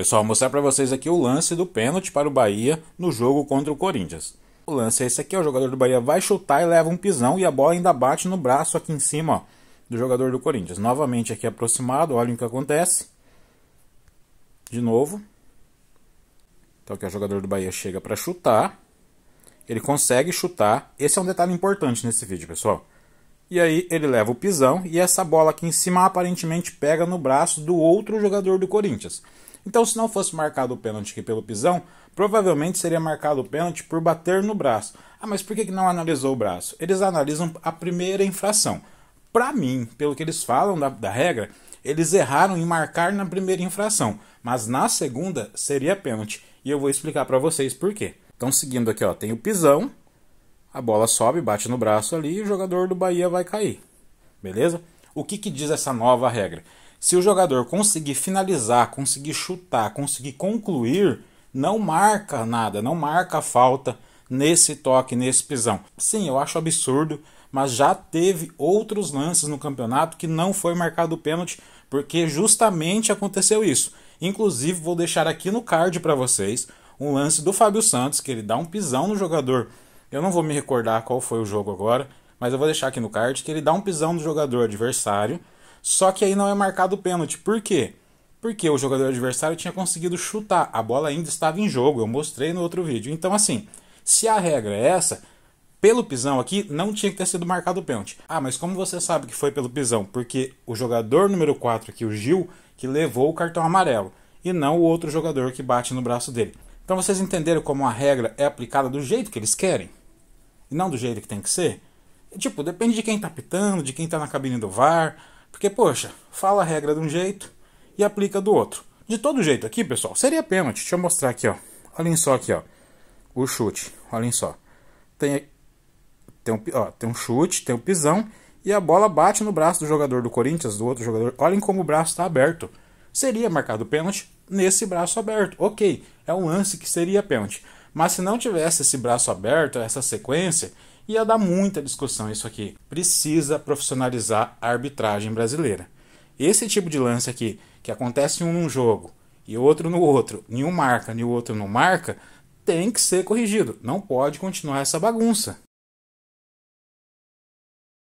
Pessoal, vou mostrar para vocês aqui o lance do pênalti para o Bahia no jogo contra o Corinthians. O lance é esse aqui, ó, o jogador do Bahia vai chutar e leva um pisão e a bola ainda bate no braço aqui em cima ó, do jogador do Corinthians. Novamente aqui aproximado, olha o que acontece. De novo. Então aqui o jogador do Bahia chega para chutar. Ele consegue chutar. Esse é um detalhe importante nesse vídeo, pessoal. E aí ele leva o pisão e essa bola aqui em cima aparentemente pega no braço do outro jogador do Corinthians. Então, se não fosse marcado o pênalti aqui pelo pisão, provavelmente seria marcado o pênalti por bater no braço. Ah, mas por que não analisou o braço? Eles analisam a primeira infração. Para mim, pelo que eles falam da, da regra, eles erraram em marcar na primeira infração, mas na segunda seria pênalti. E eu vou explicar para vocês por quê. Então, seguindo aqui, ó, tem o pisão, a bola sobe, bate no braço ali e o jogador do Bahia vai cair. Beleza? O que, que diz essa nova regra? Se o jogador conseguir finalizar, conseguir chutar, conseguir concluir, não marca nada, não marca falta nesse toque, nesse pisão. Sim, eu acho absurdo, mas já teve outros lances no campeonato que não foi marcado o pênalti, porque justamente aconteceu isso. Inclusive, vou deixar aqui no card para vocês um lance do Fábio Santos, que ele dá um pisão no jogador. Eu não vou me recordar qual foi o jogo agora, mas eu vou deixar aqui no card que ele dá um pisão no jogador adversário só que aí não é marcado o pênalti. Por quê? Porque o jogador adversário tinha conseguido chutar. A bola ainda estava em jogo, eu mostrei no outro vídeo. Então, assim, se a regra é essa, pelo pisão aqui, não tinha que ter sido marcado o pênalti. Ah, mas como você sabe que foi pelo pisão? Porque o jogador número 4 aqui, é o Gil, que levou o cartão amarelo, e não o outro jogador que bate no braço dele. Então vocês entenderam como a regra é aplicada do jeito que eles querem? E não do jeito que tem que ser? Tipo, depende de quem tá pitando, de quem tá na cabine do VAR, porque, poxa, fala a regra de um jeito e aplica do outro. De todo jeito aqui, pessoal, seria pênalti. Deixa eu mostrar aqui, ó. Olhem só aqui, ó. O chute. Olhem só. Tem, tem, um, ó, tem um chute, tem um pisão e a bola bate no braço do jogador do Corinthians, do outro jogador. Olhem como o braço está aberto. Seria marcado pênalti nesse braço aberto. Ok, é um lance que seria pênalti. Mas se não tivesse esse braço aberto, essa sequência, ia dar muita discussão isso aqui. Precisa profissionalizar a arbitragem brasileira. Esse tipo de lance aqui, que acontece um num jogo e outro no outro, nenhum marca, nenhum outro não marca, tem que ser corrigido. Não pode continuar essa bagunça.